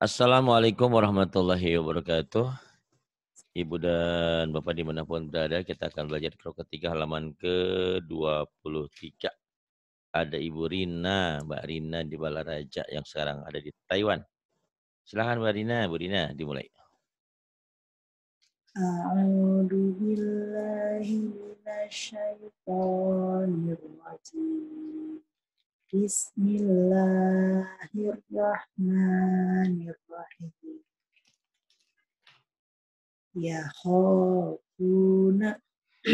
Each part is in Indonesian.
Assalamualaikum warahmatullahi wabarakatuh. Ibu dan Bapak dimanapun berada, kita akan belajar kru ketiga halaman ke-23. Ada Ibu Rina, Mbak Rina di Balaraja yang sekarang ada di Taiwan. Silahkan Mbak Rina, Bu Rina dimulai. A'udhu Bismillahirrahmanirrahim. Ya khafuna.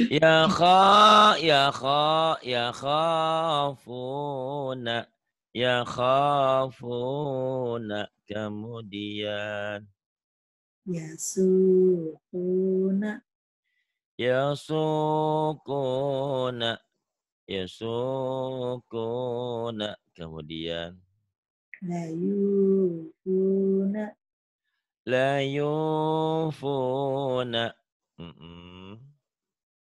Ya kha ya kha ya khafuna. Ya khafuna kemudian. Ya sukuna. Ya sukuna Yasukuna. Kemudian. Layufuna. Layufuna. Mm -mm.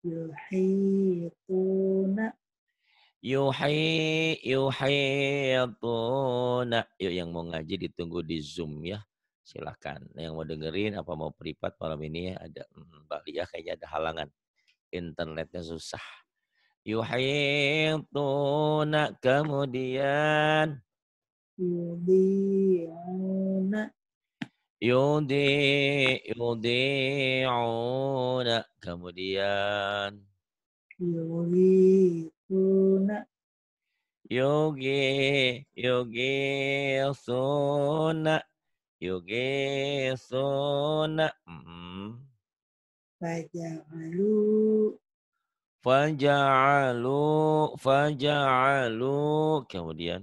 Yuhituna. Yuhi, yuhituna. Yuk yang mau ngaji ditunggu di Zoom ya. Silahkan. Nah, yang mau dengerin apa mau privat malam ini ya. Ada, mbak mm, Lia ya, kayaknya ada halangan. Internetnya susah yuhituna kemudian yudi'una yudi yudiyuna kemudian yuhituna yogi yogi suna yogi suna mm -hmm. Bajalu Faja'alu, faja'alu, kemudian.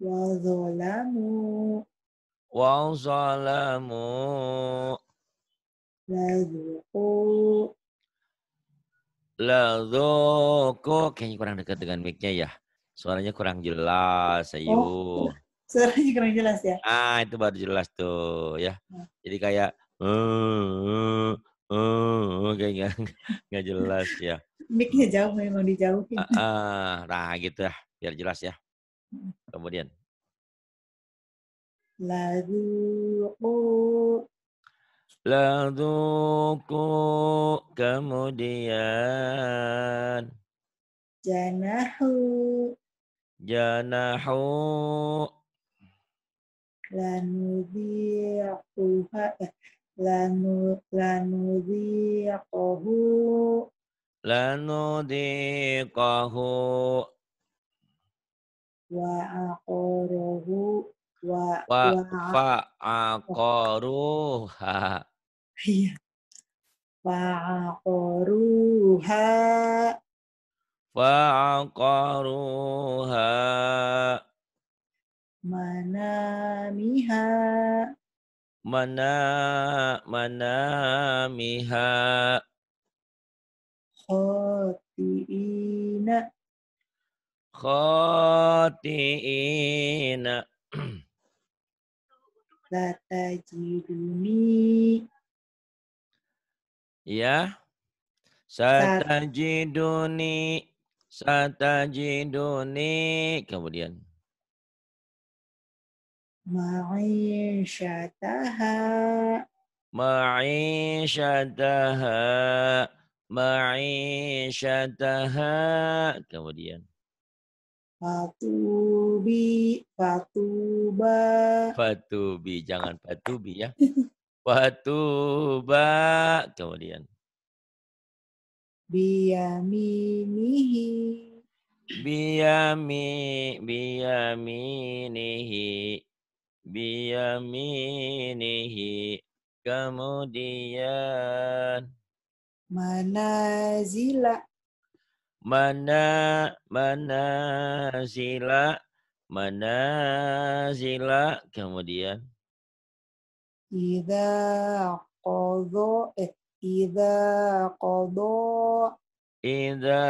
Wa zalamu. Wa zalamu. La zuku Kayaknya kurang dekat dengan mic-nya ya. Suaranya kurang jelas, Ayu. Oh, suaranya kurang jelas ya? Ah, itu baru jelas tuh ya. Nah. Jadi kayak... Eh, eh. Oh, kayaknya nggak jelas ya. Miknya jauh memang dijauhin. Uh, uh, nah, gitu ya, biar jelas ya. Hmm. Kemudian. Lalu oh. Lalu kemudian. Janahu. Janahu. dia Eh lanu di kahu wa akoruhu wa wa, wa akoruha iya wa akoruha wa mana manamiha mana mana miha khati'ina khati'ina la tajiduni ya satajiduni satajiduni kemudian ma'isyataha ma'isyataha ma'isyataha kemudian fatubi fatuba fatubi jangan fatubi ya fatuba kemudian biyaminihi biyami biyaminihi biyaminihi kemudian mana zila mana mana zila mana zila kemudian ida qadha eh idza qadha idza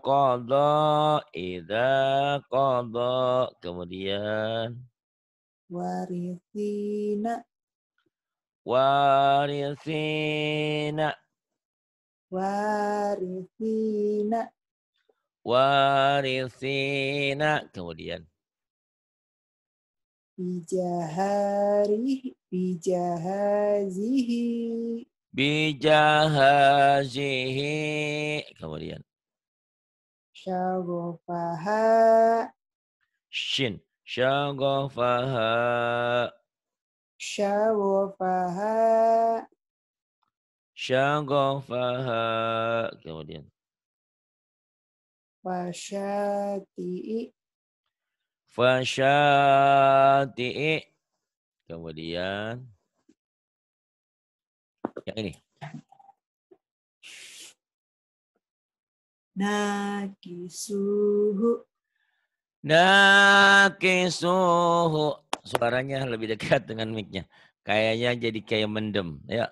qadha idza qadha kemudian warithina warithina warithina warithina kemudian bijahari bijahazihi bijahazihi kemudian syarofaha shin شغفها شغفها شغفها kemudian fasyati'i fasyati'i kemudian yang ini nakisuhu Nakisuhu. Suaranya lebih dekat dengan mic-nya. Kayaknya jadi kayak mendem. Ya.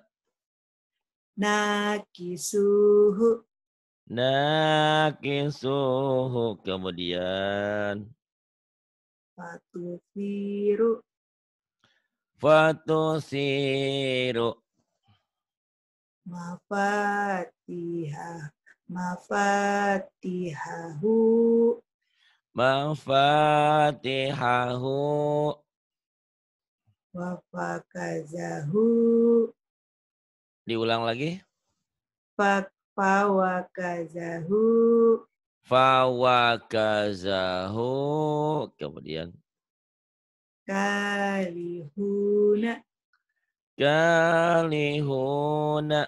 Nakisuhu. Nakisuhu. Kemudian. Fatu siru. Fatu siru. Mafatihah, Mafatihahu mafatihahu wafakazahu diulang lagi fawakazahu fawakazahu kemudian kalihuna kalihuna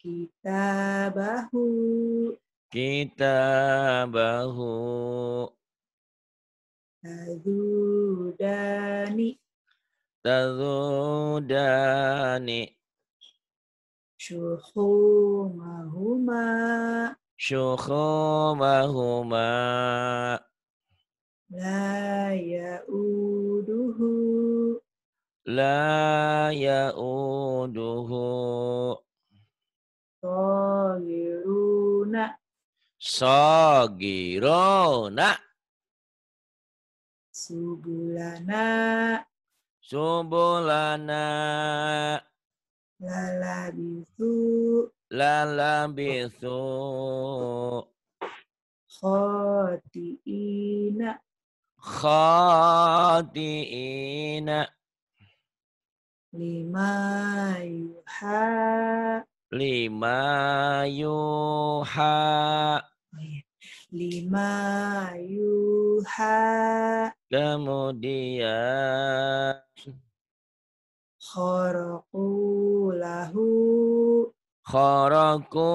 kitabahu kitabahu tazudani tazudani syukhumahuma syukhumahuma la ya'uduhu la ya'uduhu Tolil Sogirona. Subulana. Subulana. Lalabisu. Lalabisu. Khotiina. Khotiina. Lima yuha. Lima yuha. Oh, iya. lima yuha kemudian khoroku lahu khoroku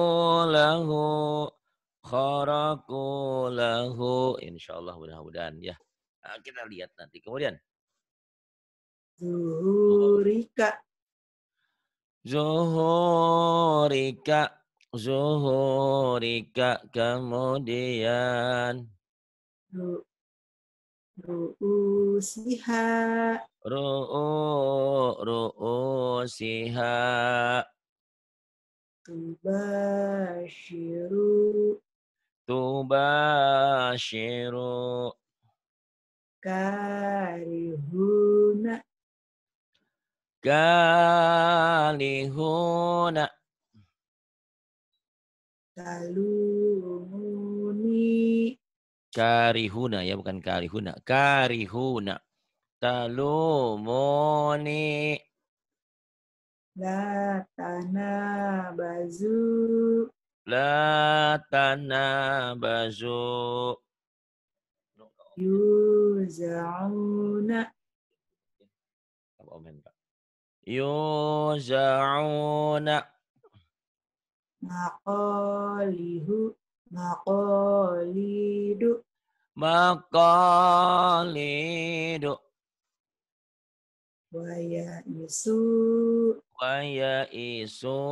lahu khoroku lahu insyaallah mudah-mudahan ya nah, kita lihat nanti kemudian zuhurika zuhurika zuhurika kemudian Ru, ru'usiha ru'u ru'usiha tubashiru tubashiru karihuna karihuna Taluni. Karihuna ya, bukan karihuna. Karihuna. Talumuni. La tanah bazu. La tanah bazu. Yuzauna. Yuzauna. Maqalihu Maqalidu Maqalidu Waya isu Waya isu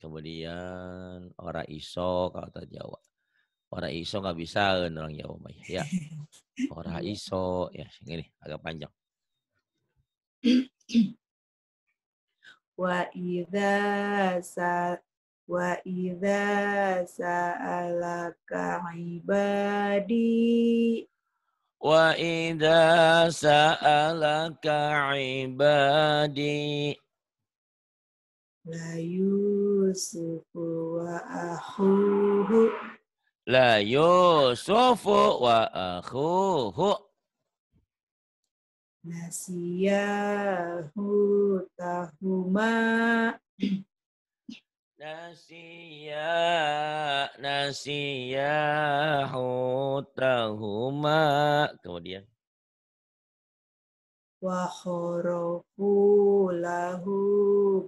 Kemudian ora iso kalau tak Jawa. Ora iso nggak bisa kan orang Jawa mai ya. Ora iya. iso ya ini agak panjang. وإذا سأ وإذا سألك عبادي وإذا سألك عبادي لا يوسف وأخوه لا يوسف وأخوه nasiyahu tahuma nasiya nasiyahu tahuma kemudian wa lahu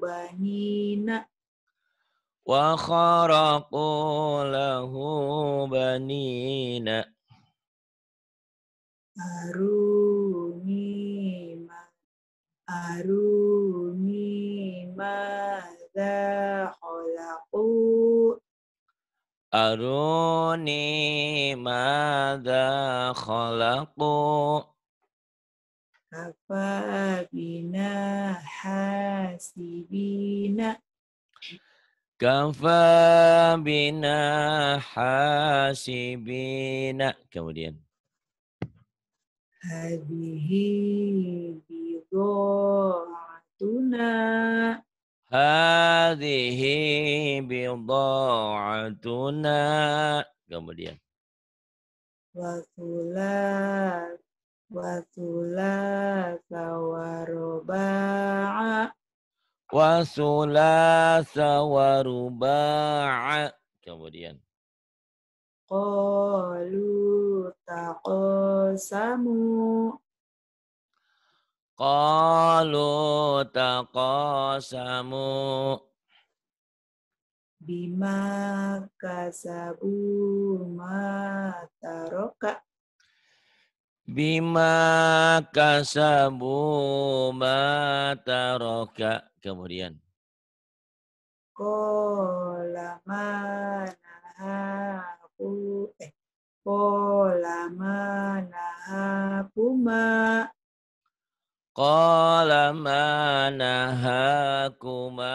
banina wa lahu banina Aruni ma Aruni ma za khalaqu Aruni ma bina hasibina Kafabina bina hasibina Kemudian Hadihi bido'atuna. Kemudian. Wasulat. Wasulasa waruba'a. Wasulasa waruba'a. Kemudian. Qalu taqasamu Qalu taqasamu Bima kasabu ma roka, Bima kasabu ma roka Kemudian kolamana aku eh Kola manaha kuma. Kola manaha kuma.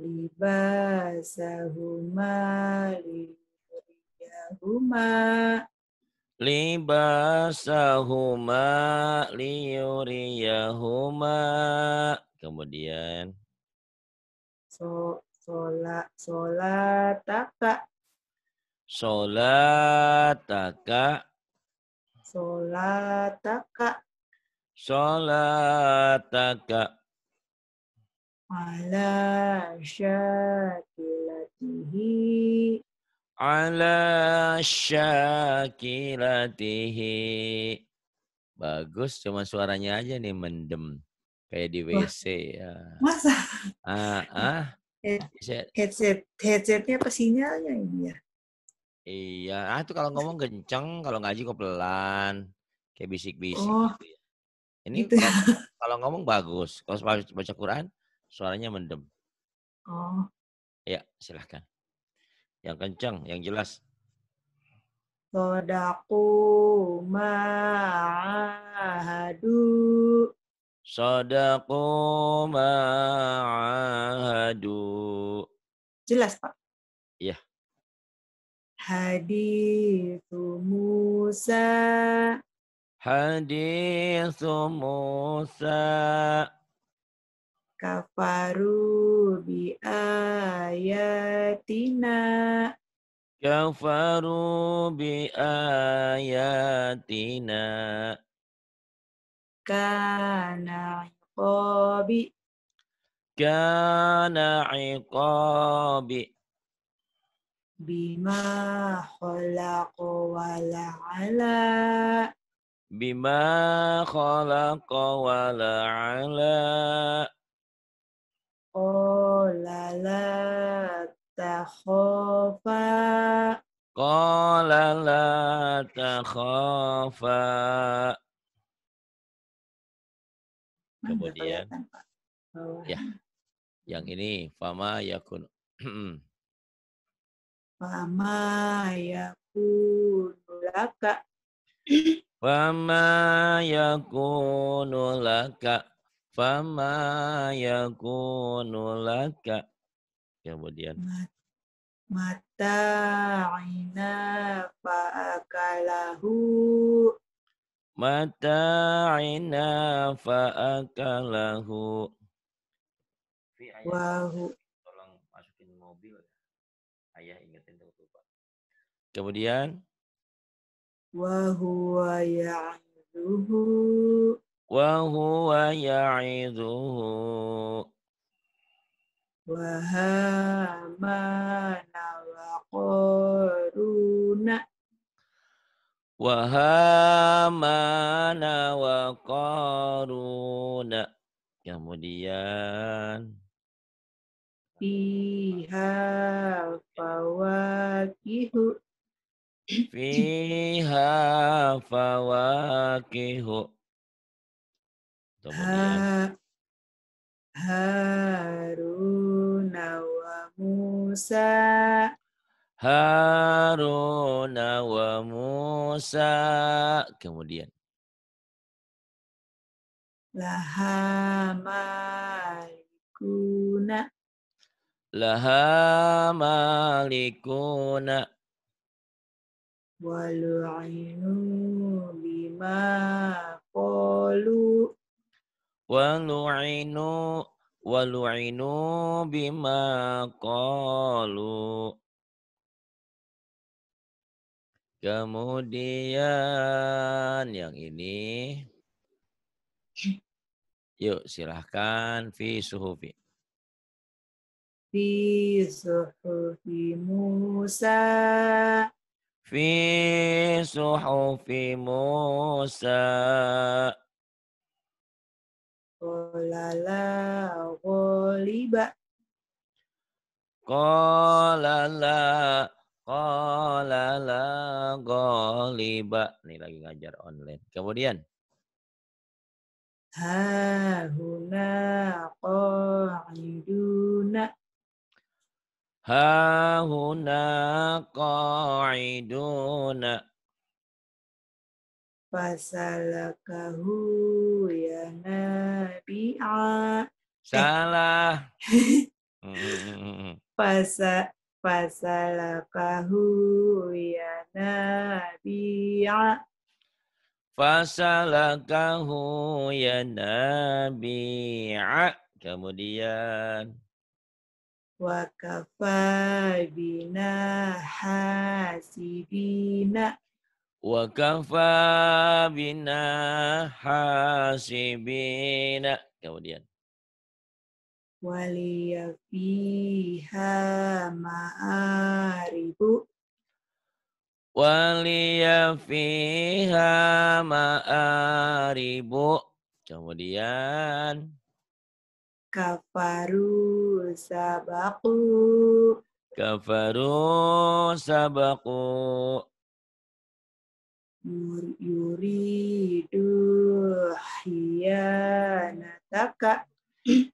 Libasahuma liyuriyahuma. Libasahuma liyuriyahuma. Kemudian. So, Solat, solataka. Solataka. Solataka. Solataka. Ala syakilatihi. Ala syakilatihi. Bagus, cuma suaranya aja nih mendem. Kayak di WC Wah, ya. Masa? Ah, ah headset headset headsetnya apa sinyalnya ini ya iya ah itu kalau ngomong kenceng kalau ngaji kok pelan kayak bisik-bisik oh, gitu ya. ini gitu. Kalau, kalau ngomong bagus kalau baca Quran suaranya mendem oh ya silahkan yang kencang yang jelas Sodaku ma'ahadu Sadaqu ma'ahadu. Jelas, Pak? Iya. Hadithu Musa. Hadithu Musa. Kafaru bi ayatina. Kafaru bi ayatina. كان عقابي كان عقابي بما خلق ولعلا بما خلق ولعلا قال لا تخافا قال لا تخافا Kemudian ya. Yang ini fama yakun fama yakun laka fama yakun laka fama yakun laka kemudian mata aina akalahu mata'ina fa'akalahu. Wahu. Tolong masukin mobil. Ayah ingetin tuh lupa. Kemudian. Wahu wa ya'iduhu. Wahu wa ya'iduhu. Wahamana wa qaruna. Wahamana wa qaruna. Kemudian fiha fawakihu fiha fawakihu kemudian ha, Haruna wa Musa Harun wa Musa. Kemudian. Laha malikuna. Laha malikuna. Walu'inu bima qalu. Walu'inu walu'inu bima qalu. Kemudian yang ini. Yuk silahkan fi suhufi. Fi suhufi Musa. Fi suhufi Musa. kolala la ghaliba. kolala. Qala la ghaliba. Ini lagi ngajar online. Kemudian. Ha huna qa'iduna. Ha huna qa'iduna. Fasalakahu ya nabi'a. Eh. Salah. Pasal. fasalakahu ya nabiya. fasalakahu ya nabiya. kemudian wa kafabina hasibina wa kafabina hasibina kemudian ولي فيها مآرب ولي فيها مآرب kemudian kafaru sabaku kafaru sabaku yuridu hiyanataka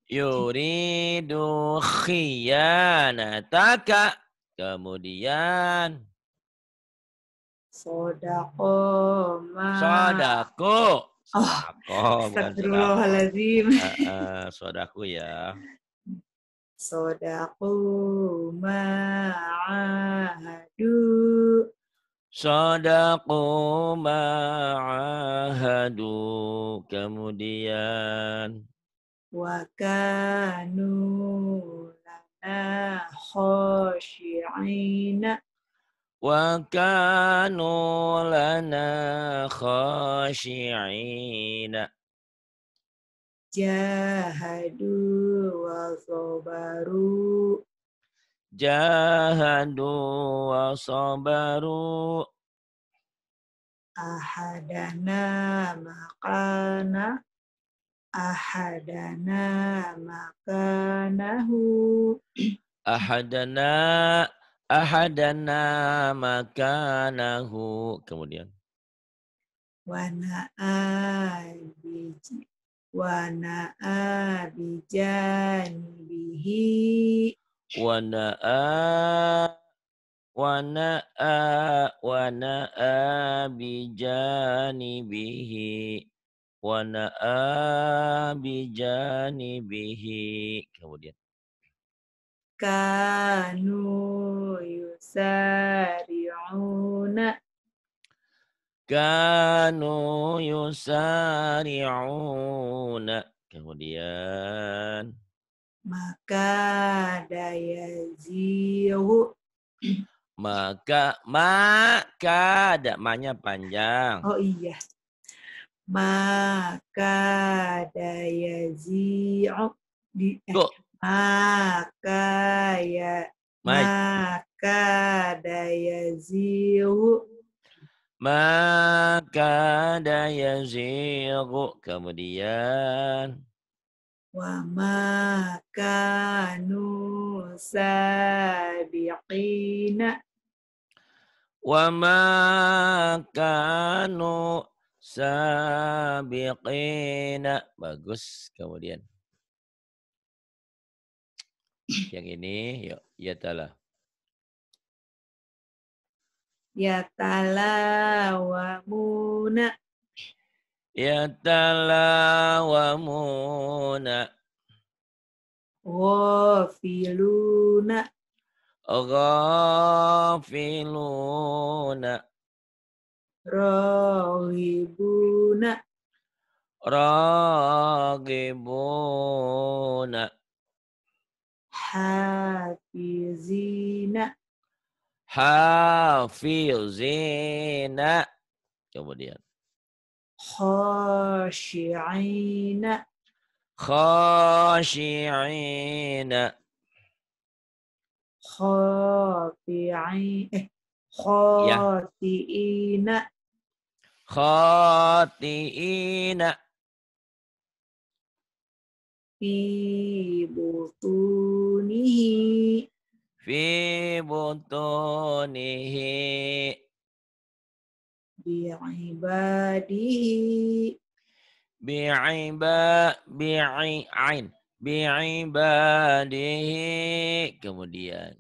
Yuridu khiyanataka. Kemudian. Sodako ma. Sodako. Sodako. Oh, sodako Uh, uh, sodaku ya. Sodaku ma'ahadu. Sodaku ma'ahadu. Kemudian wa kanu lana khashi'ina jahadu wa sabaru jahadu wa sabaru ahadana makana ahadana makanahu ahadana ahadana makanahu kemudian wana abiji wana bihi wana a wana a wana bihi bi janibihi Kemudian. Kanu yusari'una. Kanu yusari'una. Kemudian. Maka dayazihu. Maka, maka ada, manya panjang. Oh iya maka dayazi'u di maka eh, ya maka ya Mai. maka daya maka kemudian wa maka nusabiqina wa maka kanu sabiqina. Bagus. Kemudian. Yang ini, yuk. Ya tala. Ya tala wa muna. Ya tala wa muna. Ghafiluna. Ghafiluna. راغبون راغبون حافظين حافظين kemudian خاشعين خاشعين خاضعين khati'ina Khotiina. khati'ina fi butunihi fi butunihi bi'ibadihi bi'iba bi'ain bi'ibadihi kemudian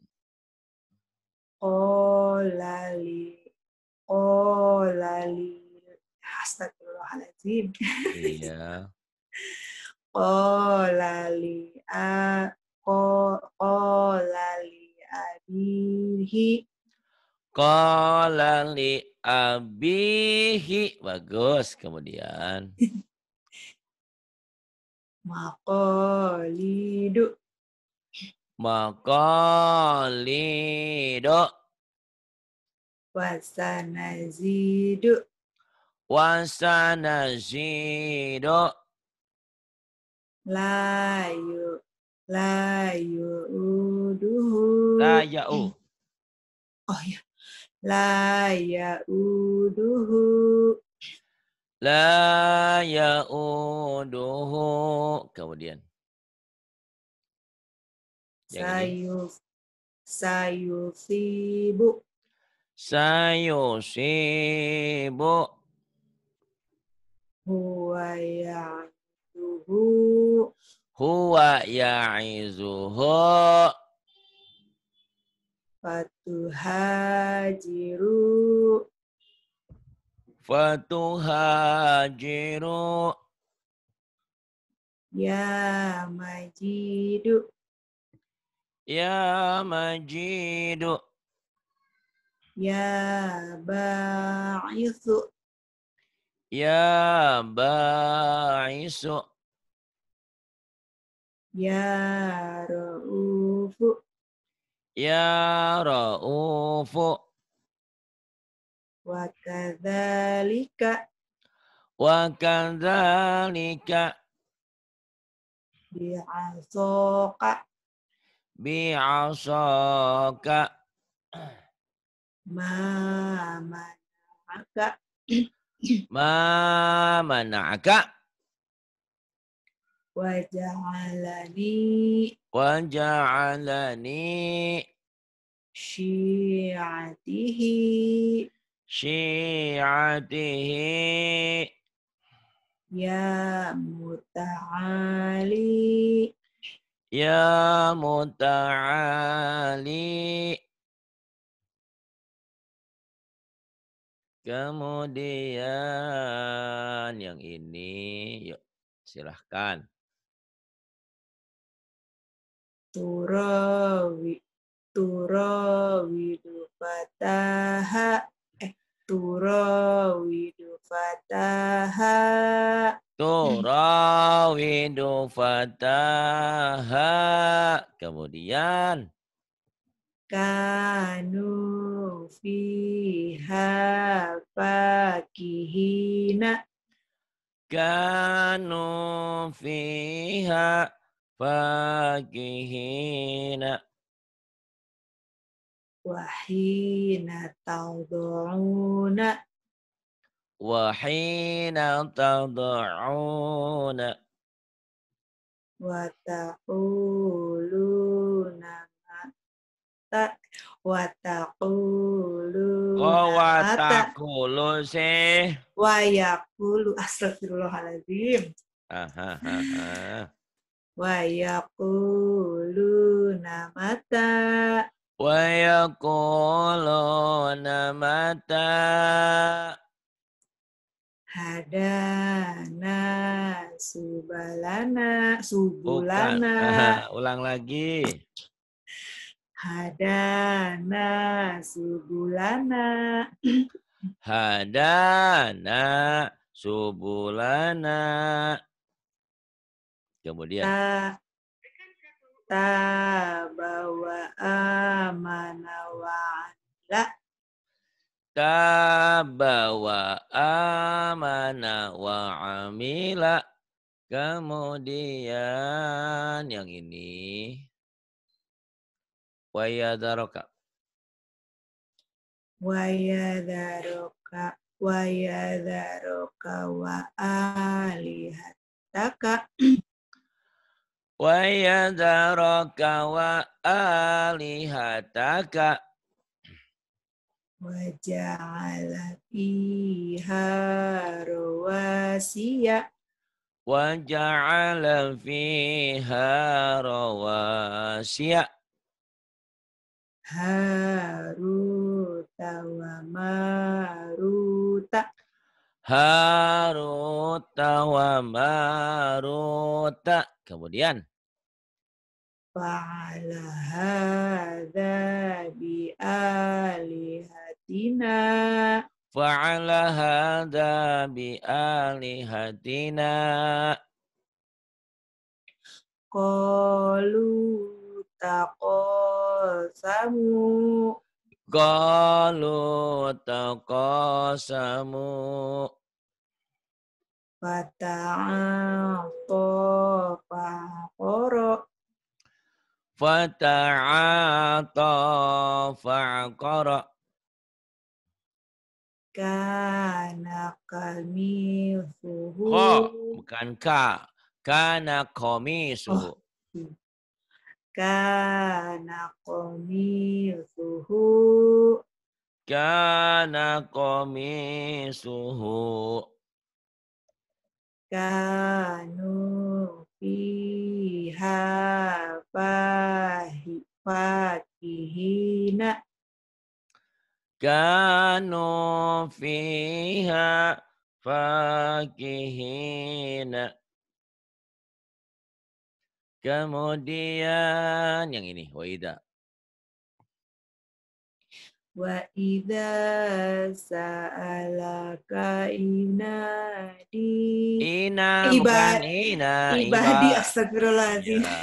Olali. Olali. Astagfirullahaladzim. Iya. Olali. Olali. Abihi. Kolali, abihi. Bagus. Kemudian. Makolidu. مقاليد وسنزيد وسنزيد لا ي... لا يؤوده لا يؤ oh, yeah. لا يؤوده لا يؤوده kemudian Ya sayu sayusibu. Sayusibu. Huwa ya'izuhu. Huwa ya'izuhu. Fatuhajiru. Fatuhajiru. Ya majidu. Ya Majidu. Ya Ba'isu. Ya Ba'isu. Ya Ra'ufu. Ya Ra'ufu. Wa kadhalika. Wa Bi'asoka. Bi'asaka bi'asaka ma mana'aka ma mana'aka waja'alani waja'alani syi'atihi syi'atihi ya muta'ali Ya Muta'ali Kemudian yang ini, yuk silahkan. Turawi, turawi fataha, eh turawi fataha turawidu fataha kemudian kanu fiha fakihina kanu fiha fakihina wahina tawdu'una وحين تضعون وتقولون Watakulu. Oh, watakulu sih. Wayakulu. Astagfirullahaladzim. Aha, aha. Wayakulu namata. Wayakulu namata hadana subalana subulana Bukan. ulang lagi hadana subulana hadana subulana kemudian ta, ta bawa amana la taba wa amana wa amila. Kemudian yang ini wayadaroka. Wayadaroka wayadaroka wa alihataka. Wayadaroka wa alihataka Wajalafihha rawasia, wajalafihha rawasia. Harutawa maruta, harutawa maruta. Kemudian, faalaha dzabi'aliha. بآلهتنا فعل هذا بآلهتنا قالوا تقاسموا قالوا تقاسموا فتعاطى فقرأ فتعاطى فقرأ Kana kamisuhu. Ko, bukan ka. Kana komisuhu. Oh. Kana komisuhu. Kana komisuhu. Kanu fiha fahi fakihina. كانوا فيها فاكهين Kemudian yang ini waida. Wa idza sa'alaka inadi. Ina, ina Ibadi. Ibadi astagfirullahaladzim. Ya.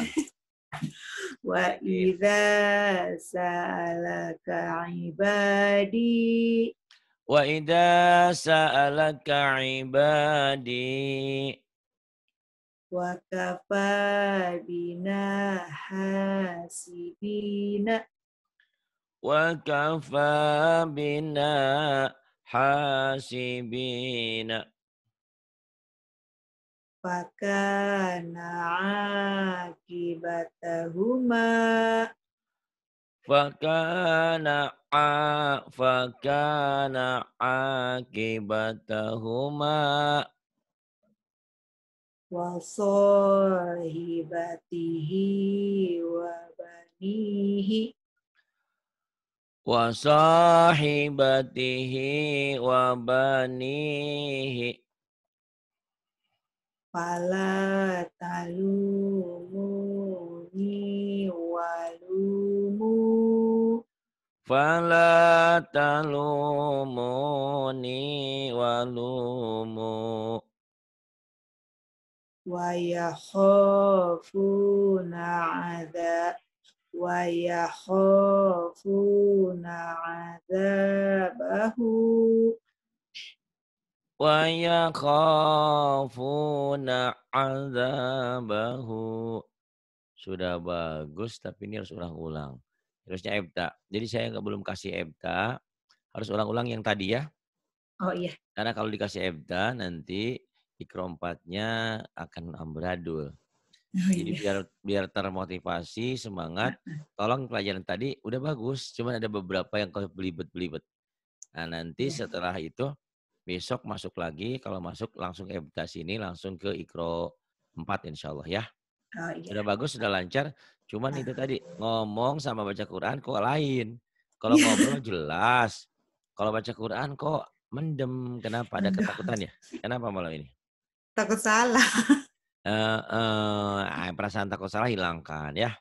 وإذا سألك عبادي وإذا سألك عبادي وكفى بنا حاسبين وكفى بنا حاسبين Fakana akibatahuma. Fakana a fakana akibatahuma. Wasohibatihi wabanihi. Wasohibatihi wabanihi. Wasohibatihi wabanihi. فلا تلوموني ولوموا فلا تلوموني ولوموا ويخافون عذاب ويخافون عذابه وَيَخَافُونَ bahu Sudah bagus, tapi ini harus ulang-ulang. Harusnya ebta. Jadi saya nggak belum kasih ebta. Harus ulang-ulang yang tadi ya. Oh iya. Karena kalau dikasih ebta nanti di ikrompatnya akan amburadul. Oh, Jadi iya. biar biar termotivasi, semangat. Tolong pelajaran tadi udah bagus, cuman ada beberapa yang kau belibet-belibet. Nah nanti iya. setelah itu Besok masuk lagi, kalau masuk langsung ebtas ini langsung ke ikro 4 insya Allah ya. Oh, iya. Sudah bagus, sudah lancar. Cuman itu ah. tadi, ngomong sama baca Quran kok lain. Kalau iya. ngobrol jelas. Kalau baca Quran kok mendem. Kenapa? Ada ketakutan ya? Kenapa malam ini? Takut salah. Uh, uh, perasaan takut salah hilangkan ya.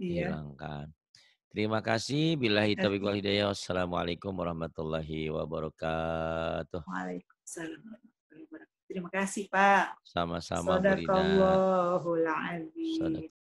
Iya. Hilangkan. Terima kasih. Bila taufiq wal hidayah. Wassalamualaikum warahmatullahi wabarakatuh. Waalaikumsalam Terima kasih Pak. Sama-sama. Sadaqallahul azim.